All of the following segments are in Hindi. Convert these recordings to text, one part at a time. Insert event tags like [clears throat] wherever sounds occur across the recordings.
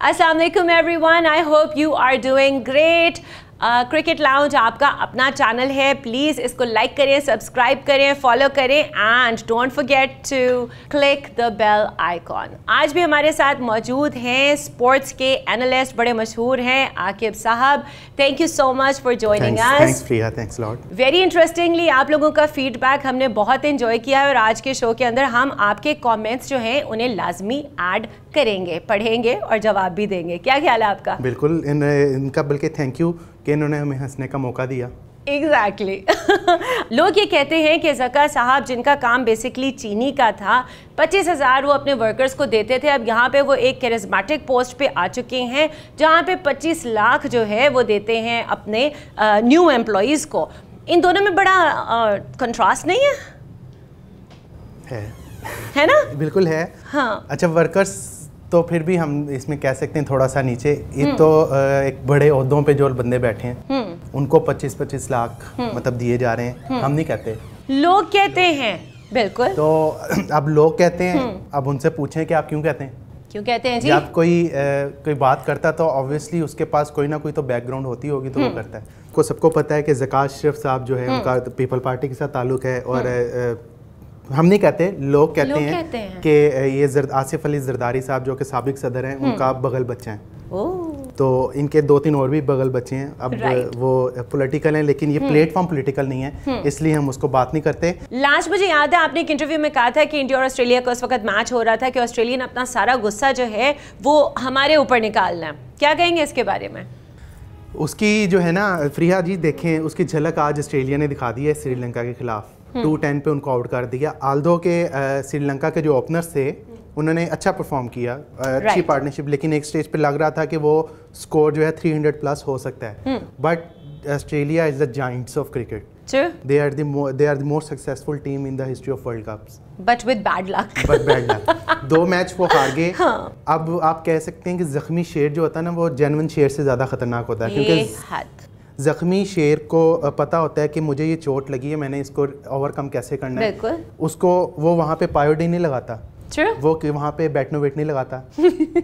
Assalamualaikum everyone. I hope you are doing great. Cricket lounge आपका अपना चैनल है प्लीज़ इसको लाइक करें सब्सक्राइब करें फॉलो करें and don't forget to click the bell icon आज भी हमारे साथ मौजूद हैं स्पोर्ट्स के एनालिस्ट बड़े मशहूर हैं आकिब साहब thank you so much for joining us thanks lot very interestingly आप लोगों का फीडबैक हमने बहुत इन्जॉय किया है और आज के शो के अंदर हम आपके कॉमेंट्स जो हैं उन्हें लाजमी एड करेंगे पढ़ेंगे और जवाब भी देंगे क्या ख्याल है आपका बिल्कुल इन, इनका बल्कि थैंक यू कि इन्होंने हमें हंसने का मौका दिया एग्जैक्टली exactly. [laughs] लोग ये कहते हैं कि जका साहब जिनका काम बेसिकली चीनी का था पच्चीस हज़ार वो अपने वर्कर्स को देते थे अब यहाँ पे वो एक कैरिज्मेटिक पोस्ट पे आ चुके हैं जहाँ पे पच्चीस लाख जो है वो देते हैं अपने न्यू uh, एम्प्लॉज़ को इन दोनों में बड़ा कंट्रास्ट uh, नहीं है है है ना बिल्कुल है हाँ अच्छा वर्कर्स तो फिर भी हम इसमें कह सकते हैं थोड़ा सा नीचे ये हम्म। तो एक बड़े अहदों पे जो बंदे बैठे हैं हम्म। उनको 25-25 लाख हम्म। मतलब दिए जा रहे हैं हम नहीं कहते लोग कहते हैं बिल्कुल तो [clears throat] अब लोग कहते हैं अब उनसे पूछें कि आप क्यों कहते हैं क्यों कहते हैं जी आप कोई ए, कोई बात करता तो ऑब्वियसली उसके पास कोई ना कोई तो बैकग्राउंड होती होगी तो वो करता है को सबको पता है कि जक़ात शरीफ साहब जो है उनका पीपल तो पार्टी के साथ ताल्लुक है और हम नहीं कहते लोग कहते हैं, कि ये जर्द, आसिफ अली जरदारी साहब जो कि सबक सदर हैं हम्म। उनका बगल बच्चा है तो इनके दो तीन और भी बगल बच्चे हैं अब वो पॉलिटिकल हैं लेकिन ये प्लेटफॉर्म हम्म। पॉलिटिकल नहीं है हम्म। इसलिए हम उसको बात नहीं करते लास्ट मुझे याद है आपने एक इंटरव्यू में कहा था कि इंडिया और ऑस्ट्रेलिया का उस वक्त मैच हो रहा था कि ऑस्ट्रेलिया ने अपना सारा गुस्सा जो है वो हमारे ऊपर निकालना है क्या कहेंगे इसके बारे में उसकी जो है ना फ्रिया जी देखें उसकी झलक आज ऑस्ट्रेलिया ने दिखा दी है श्रीलंका के खिलाफ हम्म। टू टेन पे उनको आउट कर दिया आल्दो के श्रीलंका के जो ओपनर्स थे हम्म। उन्होंने अच्छा परफॉर्म किया अच्छी पार्टनरशिप लेकिन एक स्टेज पे लग रहा था कि वो स्कोर जो है थ्री हंड्रेड प्लस हो सकता है but Australia is the giants of cricket they are the mo- they are the most successful team in the history of World Cups. But with bad luck. But bad luck. [laughs] दो मैच वो हार गए हाँ. अब आप कह सकते हैं कि जख्मी शेर जो होता है ना वो जेनवन शेर से ज्यादा खतरनाक होता है क्योंकि ज़ख्मी शेर को पता होता है कि मुझे ये चोट लगी है मैंने इसको ओवरकम कैसे करना है उसको वो वहाँ पे पायोडीन नहीं लगाता True. वो कि वहाँ पे बैठने वेट नहीं लगाता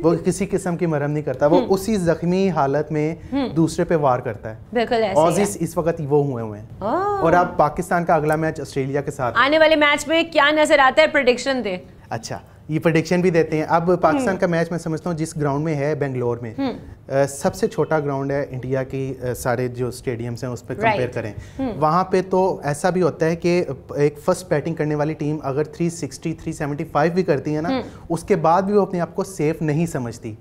वो किसी किस्म की मरहम नहीं करता वो हम्म। उसी जख्मी हालत में हम्म। दूसरे पे वार करता है और इस, इस वक्त वो हुए हुए हैं और अब पाकिस्तान का अगला मैच ऑस्ट्रेलिया के साथ आने वाले मैच में क्या नजर आता है प्रोडिक्शन दे अच्छा ये प्रडिक्शन भी देते हैं अब पाकिस्तान हम्म। का मैच मैं समझता हूँ जिस ग्राउंड में है बेंगलोर में आ, हम्म। सबसे छोटा ग्राउंड है इंडिया की आ, सारे जो स्टेडियम्स हैं उस पर कंपेयर करें हम्म। वहाँ पे तो ऐसा भी होता है कि एक फर्स्ट बैटिंग करने वाली टीम अगर 360 375 भी करती है ना उसके बाद भी वो अपने आप को सेफ नहीं समझती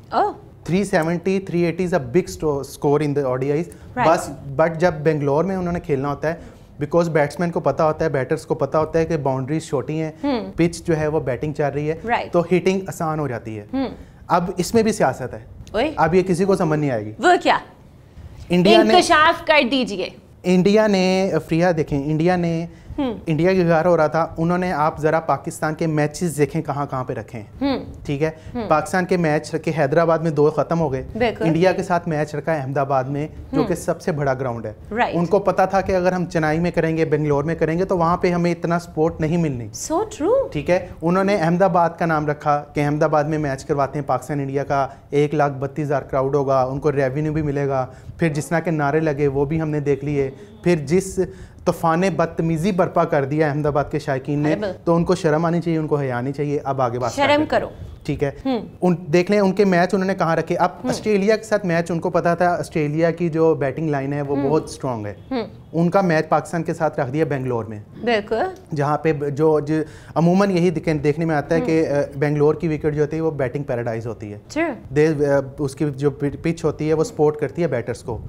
three seventy three eighty is a big score in the ODIs बस बट जब बेंगलोर में उन्होंने खेलना होता है बिकॉज बैट्समैन को पता होता है बैटर्स को पता होता है कि बाउंड्रीज छोटी हैं पिच हम्म। जो है वो बैटिंग चल रही है right. तो हिटिंग आसान हो जाती है हम्म। अब इसमें भी सियासत है ओए? अब ये किसी को समझ नहीं आएगी वो क्या इंडिया ने कर दीजिए इंडिया ने फ्रिया देखें इंडिया ने इंडिया के हो रहा था उन्होंने आप जरा पाकिस्तान के मैचेस देखें कहाँ कहां पे रखे हैं हम्म। ठीक है हम्म। पाकिस्तान के मैच रखे हैदराबाद में दो खत्म हो गए इंडिया के साथ मैच रखा है अहमदाबाद में जो हम्म। कि सबसे बड़ा ग्राउंड है उनको पता था कि अगर हम चेन्नई में करेंगे बेंगलोर में करेंगे तो वहाँ पे हमें इतना सपोर्ट नहीं मिलनी सो ट्रू ठीक है उन्होंने अहमदाबाद का नाम रखा कि अहमदाबाद में मैच करवाते हैं पाकिस्तान इंडिया का एक लाख बत्तीस हज़ार क्राउड होगा उनको रेवेन्यू भी मिलेगा फिर जिस तरह के नारे लगे वो भी हमने देख लिए फिर जिस तूफान बदतमीजी बर्पा कर दिया अहमदाबाद के शायकीन ने तो उनको शर्म आनी चाहिए उनको हयानी चाहिए अब आगे बात शर्म करो ठीक है हम्म। उन देख लें उनके मैच उन्होंने कहाँ रखे अब हम्म। ऑस्ट्रेलिया के साथ मैच उनको पता था ऑस्ट्रेलिया की जो बैटिंग लाइन है वो हम्म। बहुत स्ट्रांग है उनका मैच पाकिस्तान के साथ रख दिया बेंगलोर में बिल्कुल जहाँ पे जो, जो अमूमन यही देखने में आता है कि बेंगलोर की विकेट जो होती है वो बैटिंग पैराडाइज होती है दे उसकी जो पिच होती है वो सपोर्ट करती है बैटर्स को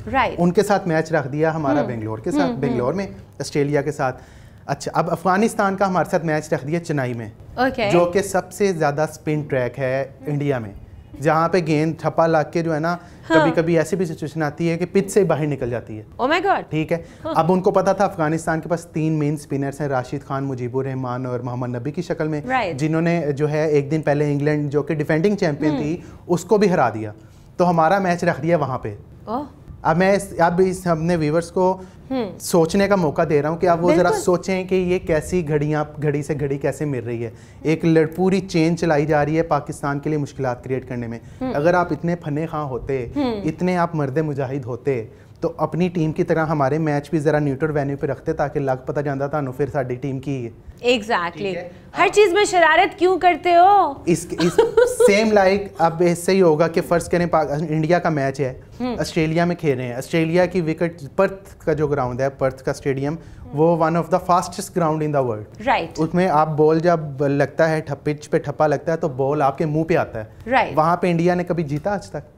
उनके साथ मैच रख दिया हमारा बेंगलोर के साथ बेंगलोर में ऑस्ट्रेलिया के साथ अच्छा अब अफगानिस्तान का हमारे साथ मैच रख दिया चेन्नई में okay. जो कि सबसे ज़्यादा स्पिन ट्रैक है इंडिया में जहाँ पे गेंद ठप्पा लग के जो है ना हाँ। कभी कभी ऐसी भी सिचुएशन आती है कि पिच से बाहर निकल जाती है oh माय गॉड ठीक है हाँ। अब उनको पता था अफगानिस्तान के पास तीन मेन स्पिनर्स हैं राशिद खान मुजीबुर रहमान और मोहम्मद नबी की शक्ल में right. जिन्होंने जो है एक दिन पहले इंग्लैंड जो कि डिफेंडिंग चैंपियन हम्म। थी उसको भी हरा दिया तो हमारा मैच रख दिया वहाँ पे oh. अब मैं अब इस हमने व्यूवर्स को हम्म। सोचने का मौका दे रहा हूँ कि आप वो ज़रा सोचें कि ये कैसी घड़ियाँ घड़ी से घड़ी कैसे मिल रही है एक लड़ पूरी चेन चलाई जा रही है पाकिस्तान के लिए मुश्किल क्रिएट करने में हम्म। अगर आप इतने फने खां होते हम्म। इतने आप मर्द मुजाहिद होते तो अपनी टीम की तरह हमारे मैच भी जरा न्यूट्रल वेन्यू पे रखते ताकि लग पता जाता था फिर साड़ी टीम की ਕੀ ਹੈ हर चीज में शरारत क्यों करते हो इस इस सेम लाइक अब इससे ही होगा कि फर्स्ट करें इंडिया का मैच है ऑस्ट्रेलिया हम्म। में खेल रहे हैं ऑस्ट्रेलिया की विकेट पर्थ का जो ग्राउंड है पर्थ का स्टेडियम वो one of the fastest ground in the world right उसमें आप बॉल जब लगता है पिच पे ठप्पा लगता है तो बॉल आपके मुंह पे आता है राइट right. वहां पे इंडिया ने कभी जीता आज तक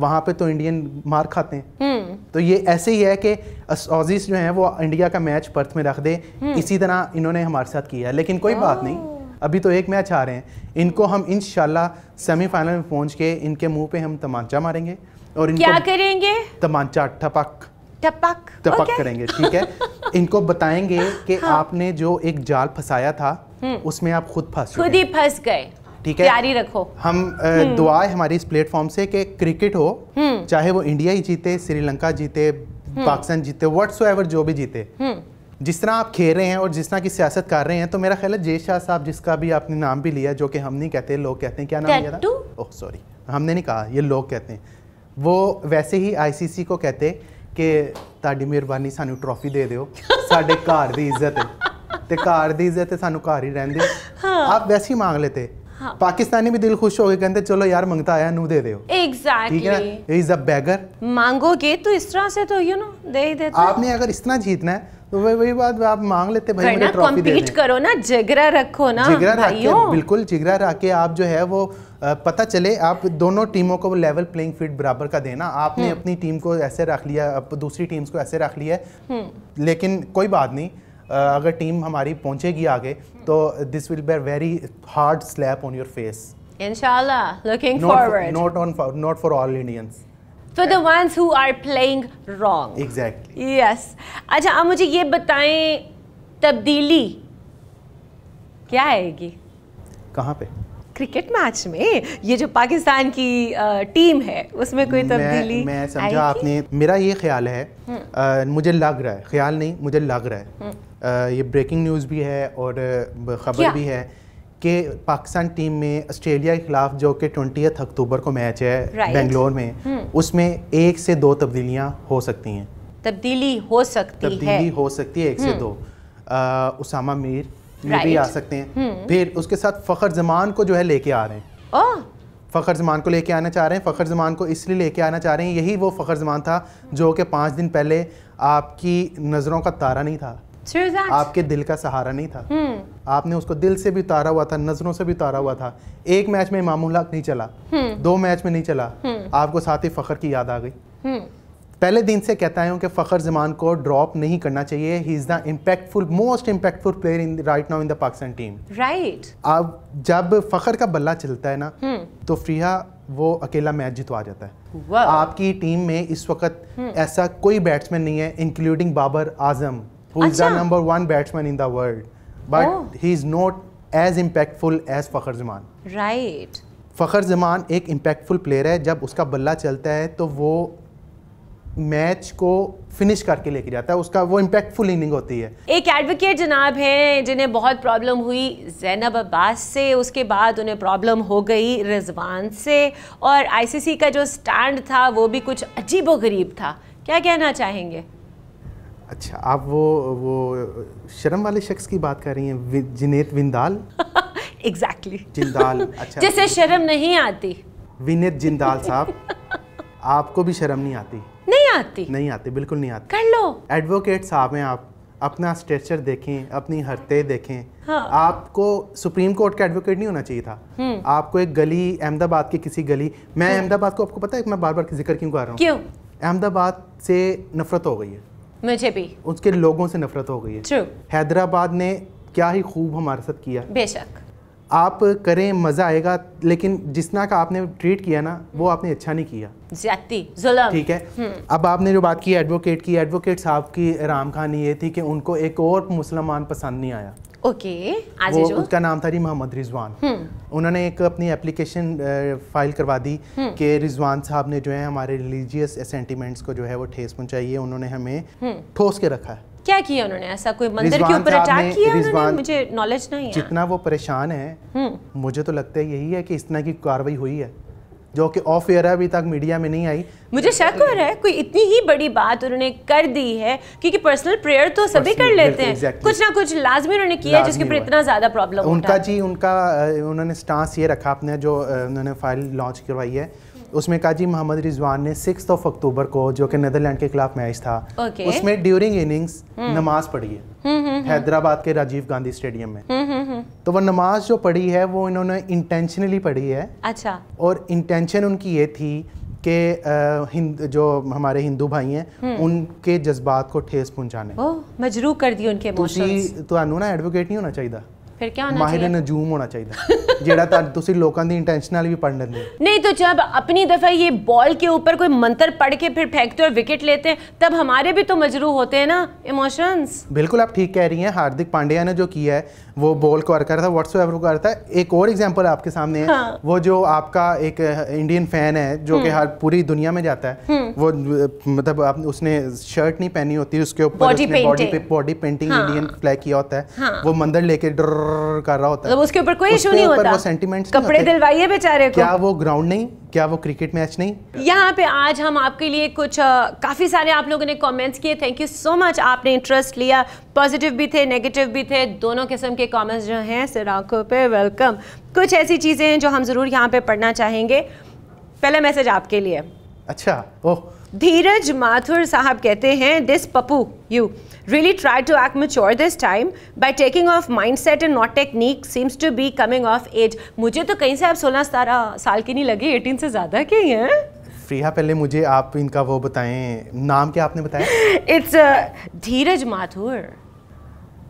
वहाँ पे तो इंडियन मार खाते हैं हम्म। तो ये ऐसे ही है कि ऑजिस जो है वो इंडिया का मैच पर्थ में रख दे हम्म। इसी तरह इन्होंने हमारे साथ किया लेकिन कोई बात नहीं अभी तो एक मैच आ रहे हैं इनको हम इन सेमीफाइनल में पहुंच के इनके मुंह पे हम तमांचा मारेंगे और इनको क्या करेंगे तमांचा ठपक टपक टपक okay. करेंगे ठीक है [laughs] इनको बताएंगे कि हाँ। आपने जो एक जाल फंसाया था हम्म। उसमें आप खुद फंस खुद ही फंस गए ठीक है तैयारी रखो हम हम्म। दुआ है हमारी इस प्लेटफॉर्म से कि क्रिकेट हो हम्म। चाहे वो इंडिया ही जीते श्रीलंका जीते पाकिस्तान हम्म। जीते वट्स जो भी जीते जिस तरह आप खेल रहे हैं और जिस तरह की सियासत कर रहे हैं तो मेरा ख्याल है जय शाह साहब जिसका भी आपने नाम भी लिया जो कि हम नहीं कहते लोग कहते हैं क्या नाम लिया था ओह सॉरी हमने नहीं कहा ये लोग कहते हैं वो वैसे ही आईसीसी को कहते कि ताड़ी मेहरबानी सानू ट्रॉफी दे दो साढ़े [laughs] घर की इज्जत है तो घर की इज्जत है सानू घर ही रहने हाँ। आप वैसे ही मांग लेते हाँ. पाकिस्तानी भी दिल खुश हो गए कहते चलो यार मंगता आया नू दे दे exactly. इज अ बैगर मांगोगे तो इस तरह से तो यू नो दे ही देते आपने अगर इस तरह जीतना है तो वही वही बात आप मांग लेते भाई मुझे ट्रॉफी दे करो ना जिगरा रखो ना जिगरा रखिए बिल्कुल जिगरा रख के आप जो है वो पता चले आप दोनों टीमों को लेवल प्लेइंग फील्ड बराबर का देना आपने हम्म। अपनी टीम को ऐसे रख लिया दूसरी टीम्स को ऐसे रख लिया हम्म। लेकिन कोई बात नहीं अगर टीम हमारी पहुंचेगी आगे तो this will be very hard slap on your face इंशाल्लाह looking forward not on not for all Indians for the ones who are playing wrong exactly yes अच्छा आप मुझे ये बताएं तब्दीली क्या आएगी कहां पे क्रिकेट मैच में ये जो पाकिस्तान की टीम है उसमें कोई तब्दीली मैं, मैं समझा आपने मेरा ये ख्याल है आ, हम्म। मुझे लग रहा है ख्याल नहीं मुझे लग रहा है हम्म। ये ब्रेकिंग न्यूज़ भी है और ख़बर भी है कि पाकिस्तान टीम में ऑस्ट्रेलिया के खिलाफ जो कि ट्वेंटी अक्टूबर को मैच है बेंगलोर में hmm. उसमें एक से दो तब्दीलियाँ हो सकती हैं तब्दीली हो सकती तब्दीली है हो सकती है एक से hmm. दो आ, उसामा मीर right. भी आ सकते हैं hmm. फिर उसके साथ फ़खर जमान को जो है लेके आ रहे हैं oh. फ़खर जमान को लेके आना चाह रहे हैं फ़खर जमान को इसलिए लेके आना चाह रहे हैं यही वो फ़खर जमान था जो कि पाँच दिन पहले आपकी नज़रों का तारा नहीं था आपके दिल का सहारा नहीं था hmm. आपने उसको दिल से भी उतारा हुआ था नजरों से भी उतारा हुआ था एक मैच में इमाम नहीं चला hmm. दो मैच में नहीं चला hmm. आपको साथ ही फखर की याद आ गई पहले दिन से कहता हूँ कि फ़खर जमान को ड्रॉप नहीं करना चाहिए he is the impactful most impactful player in right now in the Pakistan team right अब जब फ़खर का बल्ला चलता है ना तो फ्रिया वो अकेला मैच जितवा जाता है wow. आपकी टीम में इस वक्त ऐसा कोई बैट्समैन नहीं है including Babar Azam who is the number one batsman in the world. But oh. he is not as impactful as Fakhar Zaman. Right. Fakhar Zaman एक impactful player है जब उसका बल्ला चलता है तो वो मैच को फिनिश करके लेके जाता है उसका वो इम्पैक्टफुल इनिंग होती है एक एडवोकेट जनाब हैं जिन्हें बहुत प्रॉब्लम हुई जैनब अब्बास से उसके बाद उन्हें प्रॉब्लम हो गई रिजवान से और आईसीसी का जो स्टैंड था वो भी कुछ अजीबोगरीब था क्या कहना चाहेंगे अच्छा आप वो वो शर्म वाले शख्स की बात कर रही हैं जिनेत विंदाल एग्जैक्टली [laughs] exactly. जिंदाल [laughs] अच्छा जिसे शर्म नहीं आती विनेत जिंदाल [laughs] साहब आपको भी शर्म नहीं आती नहीं आती नहीं आती बिल्कुल नहीं आती कर लो एडवोकेट साहब हैं आप अपना स्ट्रेचर देखें अपनी हरते देखें हाँ। आपको सुप्रीम कोर्ट का एडवोकेट नहीं होना चाहिए था हम्म। आपको एक गली अहमदाबाद की किसी गली मैं हम्म। अहमदाबाद को आपको पता है मैं बार बार जिक्र क्यों कर रहा हूँ क्यों अहमदाबाद से नफरत हो गई है मुझे भी उसके लोगों से नफरत हो गई है True. हैदराबाद ने क्या ही खूब हमारे साथ किया बेशक आप करें मज़ा आएगा लेकिन जिस का आपने ट्रीट किया ना वो आपने अच्छा नहीं किया ठीक है हम्म। अब आपने जो बात की एडवोकेट की एडवोकेट साहब की राम खान ये थी कि उनको एक और मुसलमान पसंद नहीं आया ओके okay, वो उसका नाम था जी मोहम्मद रिजवान हम्म। उन्होंने एक अपनी एप्लीकेशन फाइल करवा दी हम्म। कि रिजवान साहब ने जो है हमारे रिलीजियस सेंटीमेंट्स को जो है वो ठेस पहुंचाई है उन्होंने हमें हम्म। ठोस के रखा है क्या किया उन्होंने ऐसा कोई मंदिर के ऊपर अटैक किया उन्होंने मुझे नॉलेज नहीं है जितना वो परेशान है मुझे तो लगता है यही है कि इस तरह की कार्रवाई हुई है जो कि ऑफ एयर है अभी तक मीडिया में नहीं आई मुझे शक हो रहा है कोई इतनी ही बड़ी बात उन्होंने कर दी है क्योंकि पर्सनल प्रेयर तो सभी कर लेते हैं exactly. कुछ ना कुछ लाजमी उन्होंने किया है जिसके ऊपर इतना ज़्यादा प्रॉब्लम उनका जी उनका उन्होंने स्टांस ये रखा अपने जो उन्होंने फाइल लॉन्च करवाई है उसमें काजी मोहम्मद रिजवान ने सिक्स ऑफ अक्टूबर को जो कि नीदरलैंड के खिलाफ मैच था okay. उसमें ड्यूरिंग इनिंग्स नमाज पढ़ी है हम्म, हम्म, हम्म। हैदराबाद के राजीव गांधी स्टेडियम में तो वो नमाज जो पढ़ी है वो इन्होंने इंटेंशनली पढ़ी है अच्छा और इंटेंशन उनकी ये थी कि हिंद जो हमारे हिंदू भाई हैं हम्म। उनके जज्बात को ठेस पहुंचाने मजरूह कर दिए उनके तो ना एडवोकेट नहीं होना चाहिए ਫਿਰ होना चाहिए नहीं तो जब अपनी दफ़ा ये बॉल के ऊपर कोई मंत्र पढ़ के फिर फेंकते और विकेट लेते तब हमारे भी तो होते हैं ना इमोशंस बिल्कुल आप ठीक कह रही हैं हार्दिक पांड्या ने जो किया है वो बॉल को कर था व्हाट्स एवर कर था एक और एग्जाम्पल आपके सामने है हाँ। वो जो आपका एक इंडियन फैन है जो कि हम्म। हर पूरी दुनिया में जाता है हम्म। वो मतलब आप उसने शर्ट नहीं पहनी होती उसके ऊपर बॉडी पेंटिंग इंडियन फ्लैग किया होता है हाँ। वो मंदिर लेके डर कर रहा होता है तो उसके ऊपर कोई इशू नहीं होता वो सेंटीमेंट्स कपड़े दिलवाइए बेचारे को क्या वो ग्राउंड नहीं क्या वो क्रिकेट मैच नहीं यहाँ पे आज हम आपके लिए कुछ आ, काफ़ी सारे आप लोगों ने कमेंट्स किए थैंक यू सो मच आपने इंटरेस्ट लिया पॉजिटिव भी थे नेगेटिव भी थे दोनों किस्म के कमेंट्स जो हैं सिर आंखों पे वेलकम कुछ ऐसी चीज़ें हैं जो हम ज़रूर यहाँ पे पढ़ना चाहेंगे पहला मैसेज आपके लिए अच्छा ओह धीरज माथुर साहब कहते हैं this Pappu you really tried to act mature this time by taking off mindset and not technique seems to be coming off age मुझे तो कहीं से आप 16 सतारह साल की नहीं लगी 18 से ज़्यादा की हैं फ्रिया पहले मुझे आप इनका वो बताएं नाम क्या आपने बताया इट्स [laughs] uh, धीरज माथुर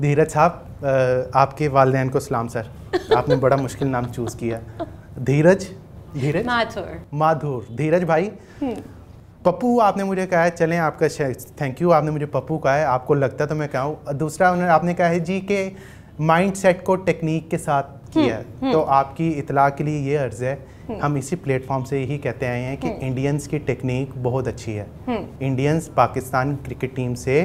धीरज साहब आपके वालदेन को सलाम सर आपने बड़ा मुश्किल नाम चूज़ किया धीरज धीरज माथुर माधुर धीरज भाई हम्म। पप्पू आपने मुझे कहा है चलें आपका थैंक यू आपने मुझे पप्पू कहा है आपको लगता तो मैं कहूँ दूसरा उन्होंने आपने कहा है जी के माइंड सेट को टेक्निक के साथ किया हम्म, है हम्म। तो आपकी इतला के लिए ये अर्ज़ है हम्म। हम इसी प्लेटफॉर्म से यही कहते आए हैं कि इंडियंस की टेक्निक बहुत अच्छी है इंडियंस पाकिस्तान क्रिकेट टीम से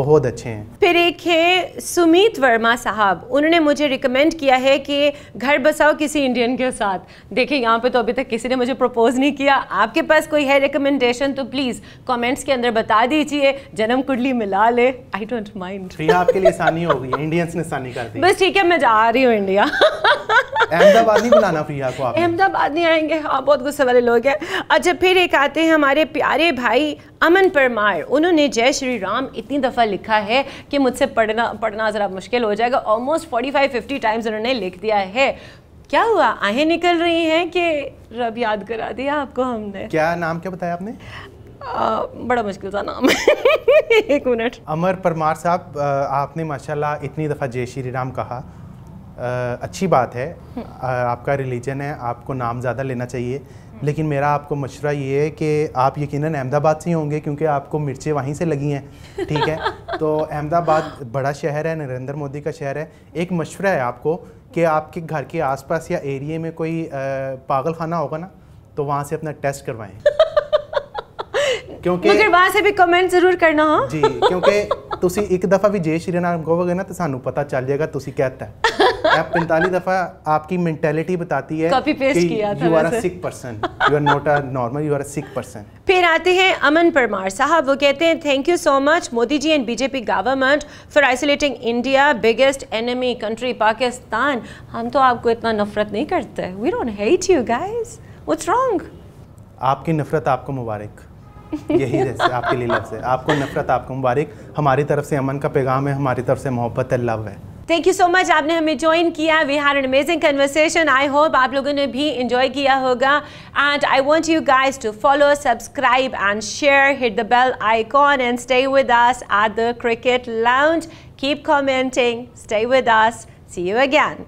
बहुत अच्छे हैं फिर एक है सुमित वर्मा साहब उन्होंने मुझे रिकमेंड किया है कि घर बसाओ किसी इंडियन के साथ देखिए यहाँ पे तो अभी तक किसी ने मुझे प्रपोज नहीं किया आपके पास कोई है रिकमेंडेशन तो प्लीज़ कॉमेंट्स के अंदर बता दीजिए जन्म कुंडली मिला ले आई डोंट माइंड आपके लिए आसानी होगी इंडियंस ने आसानी कर दी बस ठीक है मैं जा रही हूँ इंडिया अहमदाबाद नहीं बुलाना प्रिया को आप अहमदाबाद नहीं आएंगे हाँ बहुत गुस्से वाले लोग हैं अच्छा फिर एक आते हैं हमारे प्यारे भाई अमन परमार उन्होंने जय श्री राम इतनी दफ़ा लिखा है कि मुझसे पढ़ना पढ़ना ज़रा मुश्किल हो जाएगा almost forty five fifty times उन्होंने लिख दिया है क्या हुआ आहें निकल रही हैं कि रब याद करा दिया आपको हमने क्या नाम क्या बताया आपने आ, बड़ा मुश्किल था नाम [laughs] एक मिनट अमर परमार साहब आपने माशाल्लाह इतनी दफ़ा जय श्री राम कहा अच्छी बात है आपका रिलीजन है आपको नाम ज़्यादा लेना चाहिए लेकिन मेरा आपको मशवरा ये है कि आप यकीन अहमदाबाद से ही होंगे क्योंकि आपको मिर्चें वहीं से लगी हैं ठीक है [laughs] तो अहमदाबाद बड़ा शहर है नरेंद्र मोदी का शहर है एक मशवरा है आपको कि आपके घर के आसपास या एरिए में कोई पागल खाना होगा ना तो वहाँ से अपना टेस्ट करवाएं [laughs] क्योंकि वहाँ से भी कमेंट जरूर करना हो हाँ। जी क्योंकि ਕਿਉਂਕਿ एक दफ़ा भी जय श्री राम कहोगे ना तो ਤਾਂ पता चल जाएगा कहता है आप पैंतालीस दफा आपकी मेंटेलिटी बताती है कॉपी पेस्ट किया था you are a sick person you are not a normal you are a sick person फिर आते हैं अमन परमार साहब वो कहते हैं thank you so much Modi ji and BJP government for isolating India biggest enemy country Pakistan हम तो आपको इतना नफरत नहीं करते we don't hate you guys what's wrong आपकी नफरत आपको मुबारक यही जैसे आपके लिए लफ्ज़ है आपको नफरत आपको मुबारक हमारी तरफ से अमन का पैगाम है हमारी तरफ से मोहब्बत है लव है थैंक यू सो मच आपने हमें ज्वाइन किया we had an amazing conversation I hope आप लोगों ने भी इंजॉय किया होगा and I want you guys to follow subscribe and share hit the bell icon and stay with us at the cricket lounge keep commenting stay with us see you again